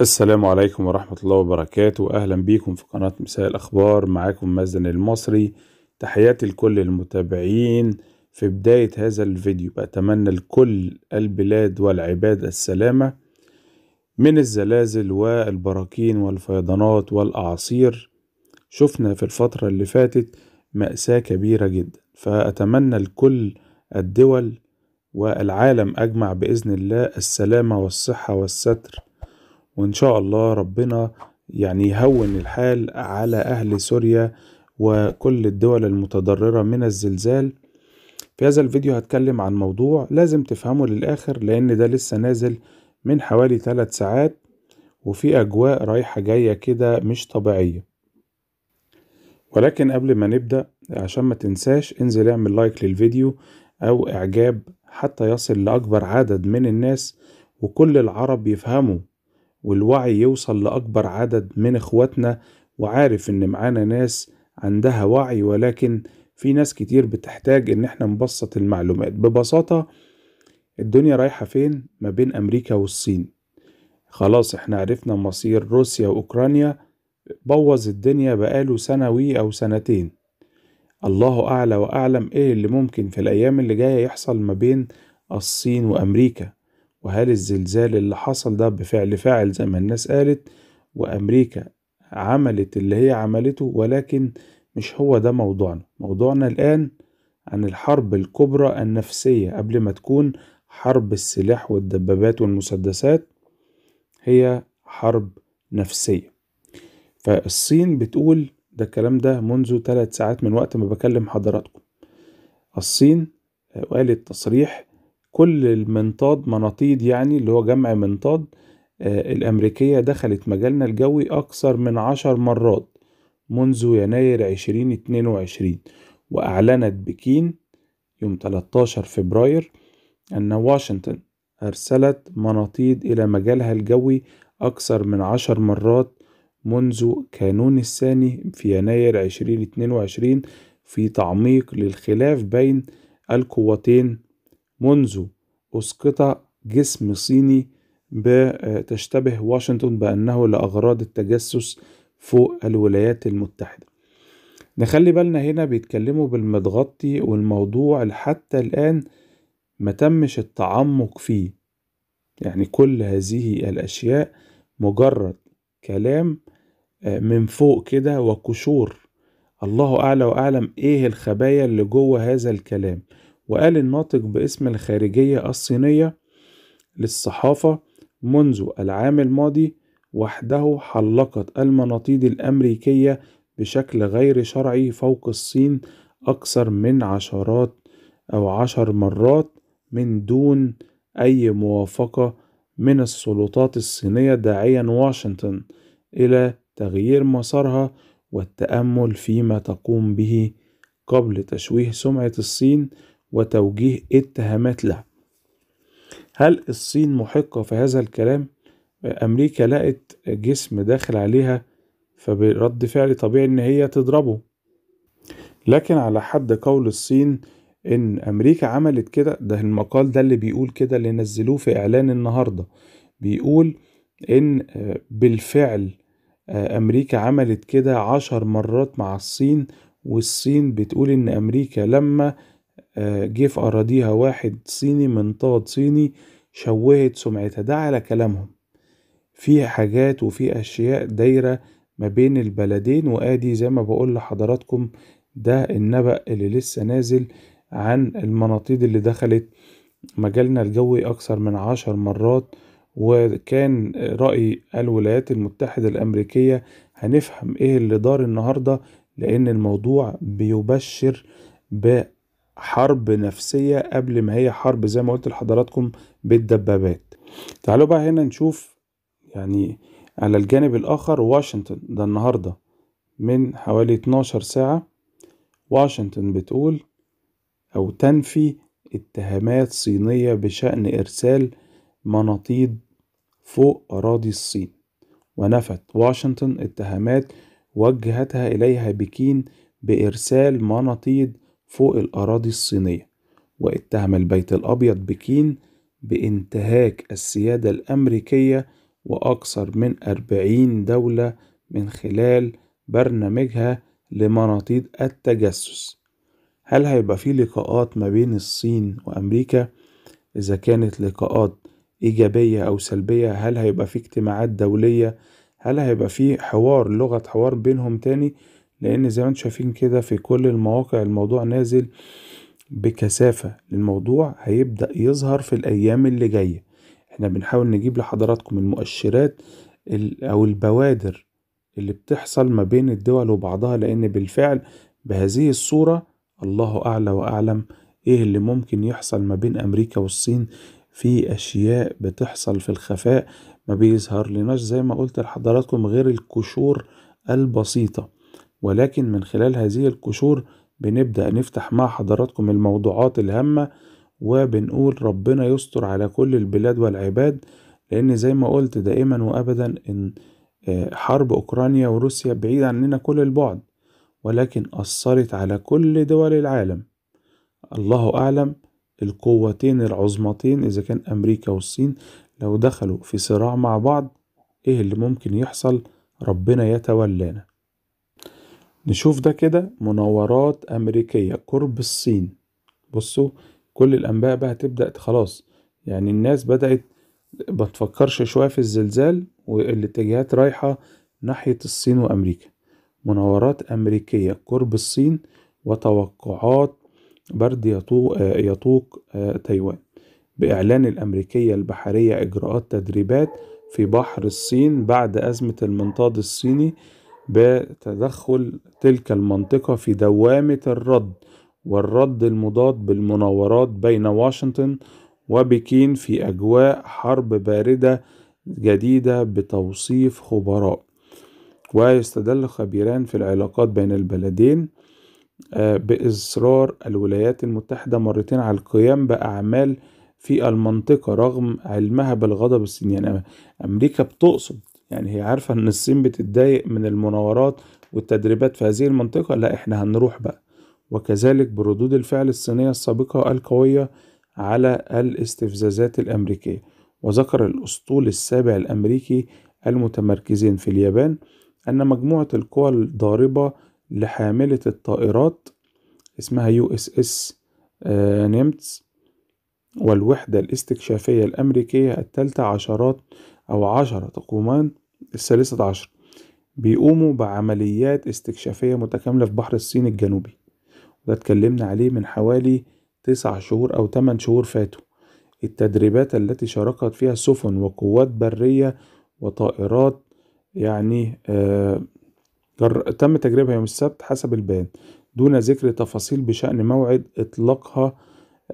السلام عليكم ورحمة الله وبركاته أهلا بيكم في قناة مساء الأخبار معاكم مازن المصري تحياتي لكل المتابعين في بداية هذا الفيديو بأتمنى لكل البلاد والعباد السلامة من الزلازل والبراكين والفيضانات والأعاصير شفنا في الفترة اللي فاتت مأساة كبيرة جدا فأتمنى لكل الدول والعالم أجمع بإذن الله السلامة والصحة والستر وإن شاء الله ربنا يعني يهون الحال على أهل سوريا وكل الدول المتضررة من الزلزال في هذا الفيديو هتكلم عن موضوع لازم تفهمه للآخر لأن ده لسه نازل من حوالي ثلاث ساعات وفي أجواء رايحة جاية كده مش طبيعية ولكن قبل ما نبدأ عشان ما تنساش انزل اعمل لايك للفيديو أو إعجاب حتى يصل لأكبر عدد من الناس وكل العرب يفهموا والوعي يوصل لأكبر عدد من إخواتنا وعارف إن معانا ناس عندها وعي ولكن في ناس كتير بتحتاج إن إحنا نبسط المعلومات ببساطة الدنيا رايحة فين ما بين أمريكا والصين خلاص إحنا عرفنا مصير روسيا وأوكرانيا بوظ الدنيا بقاله سنوي أو سنتين الله أعلى وأعلم إيه اللي ممكن في الأيام اللي جاية يحصل ما بين الصين وأمريكا وهل الزلزال اللي حصل ده بفعل فاعل زي ما الناس قالت وأمريكا عملت اللي هي عملته ولكن مش هو ده موضوعنا موضوعنا الآن عن الحرب الكبرى النفسية قبل ما تكون حرب السلاح والدبابات والمسدسات هي حرب نفسية فالصين بتقول ده الكلام ده منذ ثلاث ساعات من وقت ما بكلم حضراتكم الصين قالت تصريح كل المنطاد مناطيد يعني اللي هو جمع منطاد آه، الأمريكية دخلت مجالنا الجوي أكثر من عشر مرات منذ يناير عشرين اتنين وعشرين وأعلنت بكين يوم 13 فبراير أن واشنطن أرسلت مناطيد إلى مجالها الجوي أكثر من عشر مرات منذ كانون الثاني في يناير 2022 في تعميق للخلاف بين القوتين منذ أسقط جسم صيني تشتبه واشنطن بأنه لأغراض التجسس فوق الولايات المتحدة نخلي بالنا هنا بيتكلموا بالمتغطي والموضوع حتى الآن ما تمش التعمق فيه يعني كل هذه الأشياء مجرد كلام آه، من فوق كده وكشور الله أعلى وأعلم إيه الخبايا اللي جوه هذا الكلام وقال الناطق باسم الخارجية الصينية للصحافة منذ العام الماضي وحده حلقت المناطيد الأمريكية بشكل غير شرعي فوق الصين أكثر من عشرات أو عشر مرات من دون أي موافقة من السلطات الصينية داعيا واشنطن إلى تغيير مسارها والتأمل فيما تقوم به قبل تشويه سمعة الصين وتوجيه اتهامات له هل الصين محقة في هذا الكلام؟ أمريكا لقت جسم داخل عليها فبرد فعل طبيعي إن هي تضربه لكن على حد قول الصين إن أمريكا عملت كده ده المقال ده اللي بيقول كده اللي نزلوه في إعلان النهاردة بيقول إن بالفعل آه، أمريكا عملت كده عشر مرات مع الصين والصين بتقول إن أمريكا لما جه في أراضيها واحد صيني منطاد صيني شوهت سمعتها ده على كلامهم في حاجات وفي أشياء دايرة ما بين البلدين وآدي زي ما بقول لحضراتكم ده النبأ اللي لسه نازل عن المناطيد اللي دخلت مجالنا الجوي أكثر من عشر مرات وكان رأي الولايات المتحدة الأمريكية هنفهم إيه اللي دار النهاردة لأن الموضوع بيبشر حرب نفسية قبل ما هي حرب زي ما قلت لحضراتكم بالدبابات تعالوا بقى هنا نشوف يعني على الجانب الآخر واشنطن ده النهاردة من حوالي 12 ساعة واشنطن بتقول أو تنفي اتهامات صينية بشأن إرسال مناطيد فوق أراضي الصين ونفت واشنطن اتهامات وجهتها إليها بكين بإرسال مناطيد فوق الأراضي الصينية واتهم البيت الأبيض بكين بانتهاك السيادة الأمريكية وأكثر من أربعين دولة من خلال برنامجها لمناطيد التجسس هل هيبقى في لقاءات ما بين الصين وأمريكا إذا كانت لقاءات إيجابية أو سلبية هل هيبقى في اجتماعات دولية هل هيبقى في حوار لغة حوار بينهم تاني لان زي ما انتم شايفين كده في كل المواقع الموضوع نازل بكثافه الموضوع هيبدا يظهر في الايام اللي جايه احنا بنحاول نجيب لحضراتكم المؤشرات او البوادر اللي بتحصل ما بين الدول وبعضها لان بالفعل بهذه الصوره الله اعلى واعلم ايه اللي ممكن يحصل ما بين امريكا والصين في اشياء بتحصل في الخفاء ما بيظهر لناش زي ما قلت لحضراتكم غير الكشور البسيطه ولكن من خلال هذه القشور بنبدأ نفتح مع حضراتكم الموضوعات الهامة وبنقول ربنا يستر على كل البلاد والعباد لأن زي ما قلت دائما وأبدا إن آه، حرب أوكرانيا وروسيا بعيد عننا كل البعد ولكن أثرت على كل دول العالم الله أعلم القوتين العظمتين إذا كان أمريكا والصين لو دخلوا في صراع مع بعض إيه اللي ممكن يحصل ربنا يتولانا نشوف ده كده مناورات أمريكية قرب الصين بصوا كل الأنباء بقى تبدأ خلاص يعني الناس بدأت بتفكرش شوية في الزلزال والاتجاهات رايحة ناحية الصين وأمريكا مناورات أمريكية قرب الصين وتوقعات برد يطوق آه، آه، تايوان بإعلان الأمريكية البحرية إجراءات تدريبات في بحر الصين بعد أزمة المنطاد الصيني بتدخل تلك المنطقة في دوامة الرد والرد المضاد بالمناورات بين واشنطن وبكين في أجواء حرب باردة جديدة بتوصيف خبراء ويستدل خبيران في العلاقات بين البلدين آه، بإصرار الولايات المتحدة مرتين على القيام بأعمال في المنطقة رغم علمها بالغضب الصيني يعني أمريكا بتقصد يعني هي عارفة ان الصين بتتضايق من المناورات والتدريبات في هذه المنطقة لا احنا هنروح بقى وكذلك بردود الفعل الصينية السابقة القوية على الاستفزازات الأمريكية وذكر الأسطول السابع الأمريكي المتمركزين في اليابان أن مجموعة القوى الضاربة لحاملة الطائرات اسمها يو اس اس آه، نيمتس والوحدة الاستكشافية الأمريكية الثالثة عشرات أو عشرة تقومان الثالثة عشر بيقوموا بعمليات استكشافية متكاملة في بحر الصين الجنوبي وده اتكلمنا عليه من حوالي تسع شهور أو تمن شهور فاتوا التدريبات التي شاركت فيها سفن وقوات برية وطائرات يعني آه تم تجربها يوم السبت حسب البيان دون ذكر تفاصيل بشأن موعد إطلاقها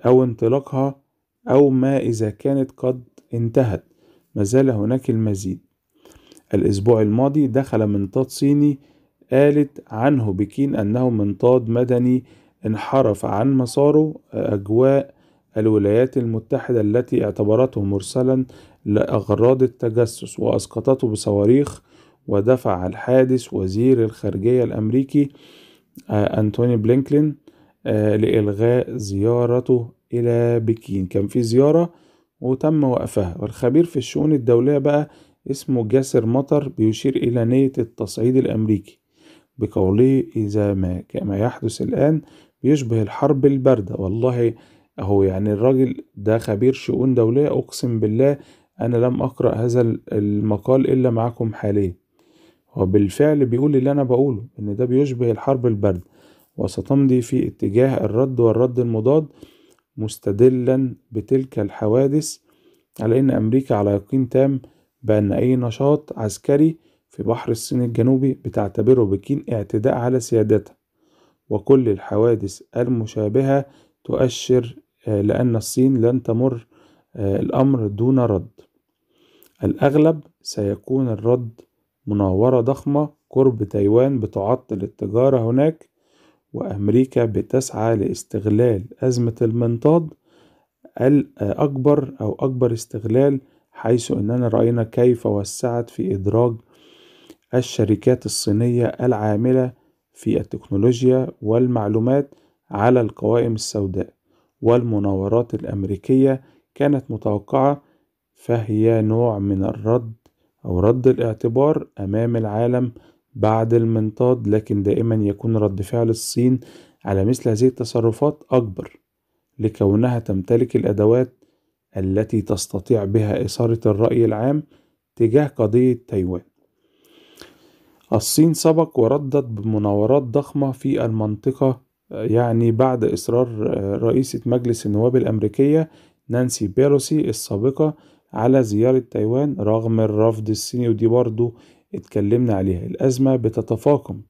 أو انطلاقها أو ما إذا كانت قد انتهت ما زال هناك المزيد الأسبوع الماضي دخل منطاد صيني قالت عنه بكين أنه منطاد مدني انحرف عن مساره أجواء الولايات المتحدة التي اعتبرته مرسلا لأغراض التجسس وأسقطته بصواريخ ودفع الحادث وزير الخارجية الأمريكي آه، أنتوني بلينكلين آه، لإلغاء زيارته إلى بكين كان في زيارة وتم وقفها والخبير في الشؤون الدولية بقى اسمه جسر مطر بيشير إلى نية التصعيد الأمريكي بقوله إذا ما كما يحدث الآن بيشبه الحرب الباردة والله أهو يعني الراجل ده خبير شؤون دولية أقسم بالله أنا لم أقرأ هذا المقال إلا معكم حاليا وبالفعل بيقول اللي أنا بقوله إن ده بيشبه الحرب الباردة وستمضي في اتجاه الرد والرد المضاد مستدلا بتلك الحوادث على إن أمريكا على يقين تام بأن أي نشاط عسكري في بحر الصين الجنوبي بتعتبره بكين اعتداء على سيادتها وكل الحوادث المشابهة تؤشر آه، لأن الصين لن تمر آه، الأمر دون رد الأغلب سيكون الرد مناورة ضخمة قرب تايوان بتعطل التجارة هناك وأمريكا بتسعى لاستغلال أزمة المنطاد الأكبر أو أكبر استغلال حيث أننا رأينا كيف وسعت في إدراج الشركات الصينية العاملة في التكنولوجيا والمعلومات على القوائم السوداء والمناورات الأمريكية كانت متوقعة فهي نوع من الرد أو رد الاعتبار أمام العالم بعد المنطاد لكن دائما يكون رد فعل الصين على مثل هذه التصرفات أكبر لكونها تمتلك الأدوات التي تستطيع بها إثارة الرأي العام تجاه قضية تايوان الصين سبق وردت بمناورات ضخمة في المنطقة يعني بعد إصرار آه، رئيسة مجلس النواب الأمريكية نانسي بيلوسي السابقة على زيارة تايوان رغم الرفض الصيني ودي برضو اتكلمنا عليها الأزمة بتتفاقم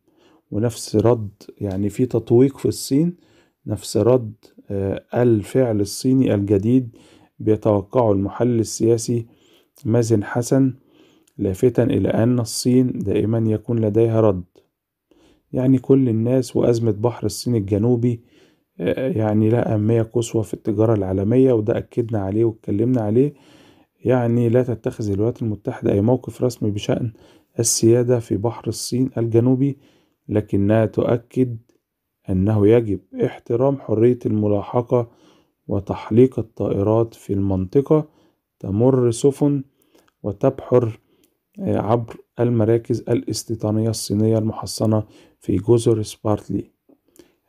ونفس رد يعني في تطويق في الصين نفس رد آه، الفعل الصيني الجديد بيتوقعه المحلل السياسي مازن حسن لافتا إلى أن الصين دائما يكون لديها رد يعني كل الناس وأزمة بحر الصين الجنوبي آه، يعني لها أهمية قصوى في التجارة العالمية وده أكدنا عليه واتكلمنا عليه يعني لا تتخذ الولايات المتحدة أي موقف رسمي بشأن السيادة في بحر الصين الجنوبي لكنها تؤكد أنه يجب احترام حرية الملاحقة وتحليق الطائرات في المنطقة تمر سفن وتبحر آه، عبر المراكز الاستيطانية الصينية المحصنة في جزر سبارتلي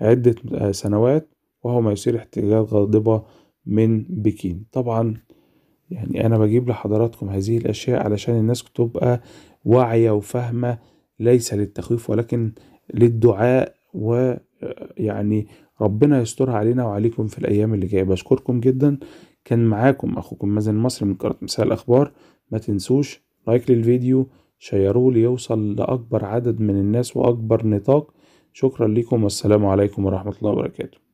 عدة آه، سنوات وهو ما يثير احتجاجات غاضبة من بكين طبعا يعني أنا بجيب لحضراتكم هذه الأشياء علشان الناس تبقى واعية وفاهمة ليس للتخويف ولكن للدعاء ويعني آه، ربنا يسترها علينا وعليكم في الأيام اللي جاية بشكركم جدا كان معاكم أخوكم مازن المصري من قناة مساء الأخبار ما تنسوش لايك للفيديو شيروه ليوصل لأكبر عدد من الناس وأكبر نطاق شكرا لكم والسلام عليكم ورحمة الله وبركاته